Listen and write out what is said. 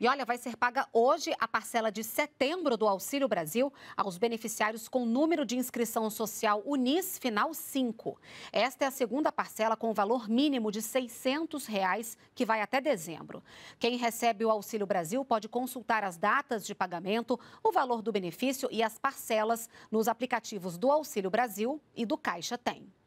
E olha, vai ser paga hoje a parcela de setembro do Auxílio Brasil aos beneficiários com número de inscrição social Unis Final 5. Esta é a segunda parcela com o valor mínimo de R$ 600, reais, que vai até dezembro. Quem recebe o Auxílio Brasil pode consultar as datas de pagamento, o valor do benefício e as parcelas nos aplicativos do Auxílio Brasil e do Caixa Tem.